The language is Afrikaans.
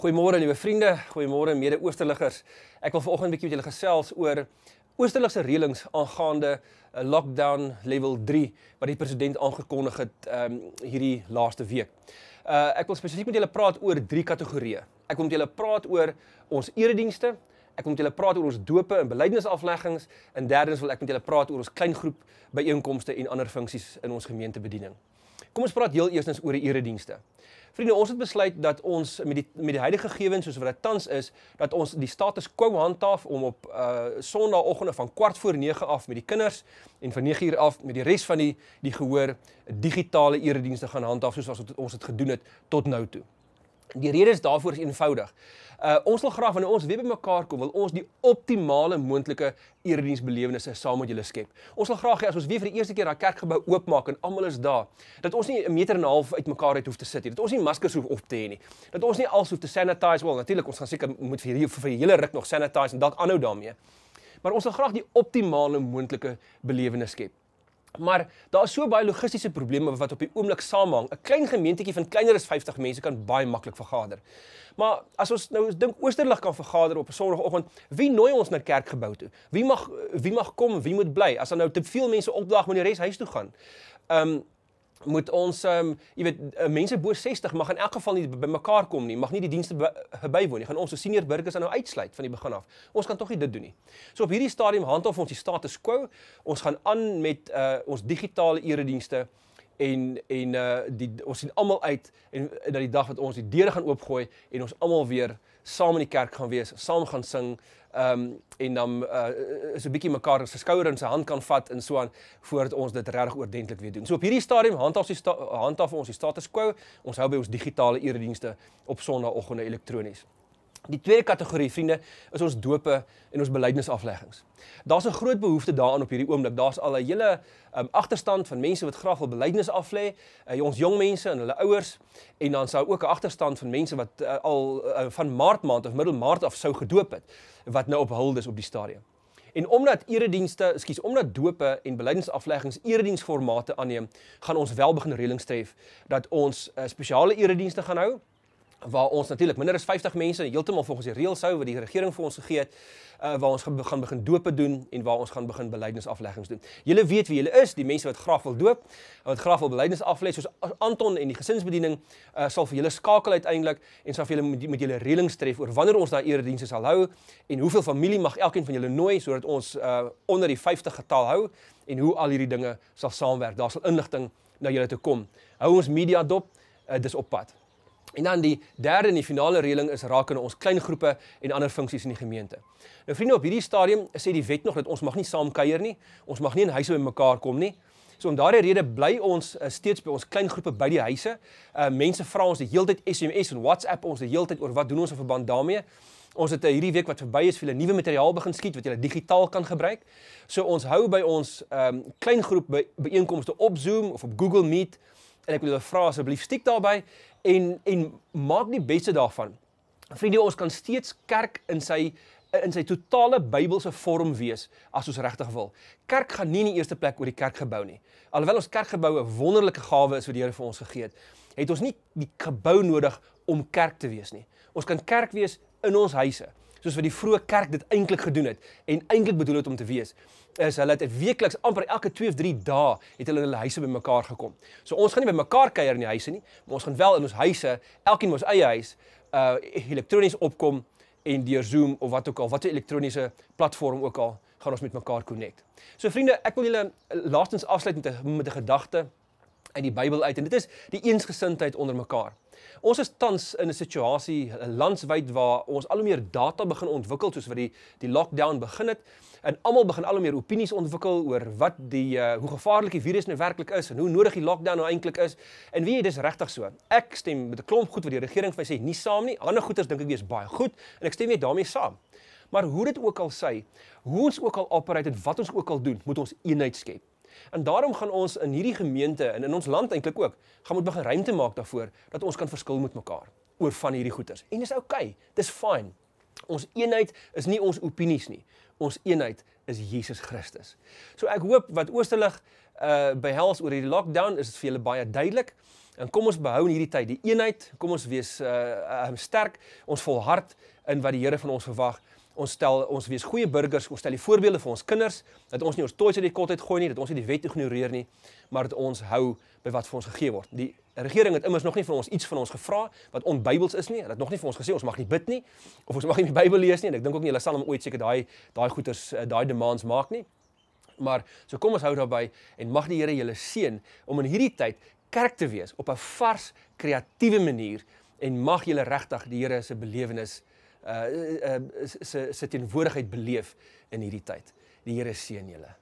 Goeiemôre nuwe vriende, goeiemôre mede-oosterligers. Ek wil vanoggend 'n bietjie met julle gesels oor oosterligse reëlings aangaande 'n eh, lockdown level 3 wat die president aangekondig het um, hierdie laaste week. Uh ek wil spesifiek met julle praat oor drie kategorieë. Ek wil met julle praat oor ons eredienste, ek wil met julle praat oor ons dope en belydenisafleggings en derdens wil ek met julle praat oor ons kleingroep byeenkomste en ander funksies in ons gemeentebediening. Kom ons praat heel eersens oor die eredienste. Vriende, ons het besluit dat ons met die met die huidige gegevens soos wat dit tans is, dat ons die status quo handhaaf om op uh Sondagoggende van kwart voor 9 af met die kinders en van 9 uur af met die res van die die gehoor digitale eredienste gaan handhaaf soos wat ons het gedoen het tot nou toe. Die rede is daarvoor is eenvoudig. Uh ons wil graag wanneer ons weer bymekaar kom, wil ons die optimale moontlike erediensbelewennisse saam met julle skep. Ons wil graag hê as ons weer vir die eerste keer daai kerkgebou oopmaak en almal is daar, dat ons nie 'n meter en 'n half uitmekaar uit hoef te sit nie. Dat ons nie maskers hoef op te hê nie. Dat ons nie als hoef te sanitize wel. Natuurlik ons gaan seker moet vir vir die hele ruk nog sanitize en dalk aanhou daarmee. Maar ons wil graag die optimale moontlike belewennisse skep. Maar daar is so baie logistiese probleme wat op die oomblik saamhang. 'n Klein gemeentetjie van kleiner as 50 mense kan baie maklik vergader. Maar as ons nou dink Oosterlig kan vergader op 'n Sondagoggend, wie nooi ons na kerkgebou toe? Wie mag wie mag kom? Wie moet bly? As dan nou te veel mense opdag moet die res huis toe gaan. Ehm um, moet ons ehm um, jy weet eh, mense bo 60 mag in elk geval nie by mekaar kom nie, mag nie die dienste bywoon nie. Gaan ons ons senior burgers nou uitsluit van die begin af. Ons kan tog nie dit doen nie. So op hierdie stadium handhof ons die status quo. Ons gaan aan met uh, ons digitale eredienste en en uh die ons sien almal uit en na die dag wat ons die deure gaan oopgooi en ons almal weer saam in die kerk gaan wees, saam gaan sing, ehm um, en dan uh eh, is 'n bietjie mekaar se skouer in se hand kan vat en so aan voordat ons dit regtig oordentlik weer doen. So op hierdie stadium hand af die sta, hand af ons die status quo. Ons hou by ons digitale eredienste op Sondagoggende elektronies. Die tweede kategorie vriende is ons dope en ons belydenisafleggings. Daar's 'n groot behoefte daaraan op hierdie oomblik. Daar's al 'n hele um, agterstand van mense wat graag wil belydenis aflê, uh, ons jong mense en hulle ouers en dan sou ook 'n agterstand van mense wat uh, al uh, van maart maand of middel maart af sou gedoop het wat nou op huldes op die stadium. En omdat eredienste, ekskuus, omdat dope en belydenisafleggings erediensformate aanneem, gaan ons wel begin reëlings tref dat ons uh, spesiale eredienste gaan hou waar ons natuurlik minder as 50 mense heeltemal volgens die reël sou wat die regering vir ons gegee het, uh, waar ons gaan begin begin dope doen en waar ons gaan begin belydenisafleggings doen. Julle weet wie julle is, die mense wat graag wil doop, wat graag wil belydenis aflê soos Anton en die gesinsbediening uh, sal vir julle skakel uiteindelik en sal vir julle met, met julle reëlings tref oor wanneer ons daai erediens sal hou en hoeveel familie mag elkeen van julle nooi sodat ons uh, onder die 50 getal hou en hoe al hierdie dinge sal saamwerk. Daar sal inligting na julle toe kom. Hou ons media dop, uh, dis op pad. En dan die derde en die finale reëling is rakende ons klein groepe en ander funksies in die gemeente. Nou vriende op hierdie stadium sê die wet nog dat ons mag nie saam kuier nie. Ons mag nie in huise by mekaar kom nie. So om daardie rede bly ons eh, steeds by ons klein groepe by die huise. Uh mense vra ons die heeltyd SMS en WhatsApp ons die heeltyd oor wat doen ons in verband daarmee? Ons het eh, hierdie week wat verby is vir hulle nuwe materiaal begin skiet wat hulle digitaal kan gebruik. So ons hou by ons um klein groep by, byeenkomste op Zoom of op Google Meet en ek wil julle vra asseblief stiek daarby en en maak die beste daarvan. Vriende, ons kan steeds kerk in sy in sy totale Bybelse vorm wees as ons regtig wil. Kerk gaan nie in die eerste plek oor die kerkgebou nie. Alhoewel ons kerkgebou 'n wonderlike gawe is wat die Here vir ons gegee het, het ons nie die gebou nodig om kerk te wees nie. Ons kan kerk wees in ons huise soos wat die vroeë kerk dit eintlik gedoen het en eintlik bedoel het om te wees is hulle het weekliks amper elke 2 of 3 dae het hulle hulle huise bymekaar gekom. So ons gaan nie bymekaar kuier in die huise nie, maar ons gaan wel in ons huise, elkeen ons eie huis, uh elektronies opkom en deur Zoom of wat ook al, watter elektroniese platform ook al, gaan ons met mekaar connect. So vriende, ek wil julle eh, laastens afsluit met 'n met 'n gedagte uit die Bybel uit en dit is die eensgesindheid onder mekaar. Ons is tans in 'n situasie eh, landwyd waar ons al hoe meer data begin ontwikkel soos wat die die lockdown begin het en almal begin al hoe meer opinies ontwikkel oor wat die uh, hoe gevaarlik die virus nou werklik is en hoe nodig die lockdown nou eintlik is. En weet jy, dis regtig so. Ek stem met 'n klomp goed wat die regering vir sê nie saam nie. Ander goeters dink ek wees baie goed en ek stem net daarmee saam. Maar hoe dit ook al sê, hoe ons ook al opereer en wat ons ook al doen, moet ons eenheid skep. En daarom gaan ons in hierdie gemeente en in ons land eintlik ook gaan moet begin ruimte maak daarvoor dat ons kan verskil met mekaar oor van hierdie goeters. En dis oukei. Okay, dis fyn. Ons eenheid is nie ons opinies nie. Ons eenheid is Jesus Christus. So ek hoop wat Oosterlig uh behels oor hierdie lockdown is dit vir julle baie duidelik. En kom ons behou in hierdie tyd die eenheid. Kom ons wees uh, uh sterk, ons volhard in wat die Here van ons verwag ons stel ons wees goeie burgers, ons stel die voorbeelde vir ons kinders dat ons nie ons toys uit die kot uitgooi nie, dat ons nie die wet ignoreer nie, maar dat ons hou by wat vir ons gegee word. Die regering het immers nog nie van ons iets van ons gevra wat onbybels is nie. Hulle het nog nie vir ons gesê ons mag nie bid nie of ons mag nie die Bybel lees nie en ek dink ook nie hulle sal hom ooit seker daai daai goeters eh, daai demands maak nie. Maar so kom ons hou daarby en mag die Here julle seën om in hierdie tyd kerk te wees op 'n vars kreatiewe manier en mag julle regtig die Here se belewenis uh, uh, uh, se, se teenwoordigheid beleef in hierdie tyd. Die Here seën julle.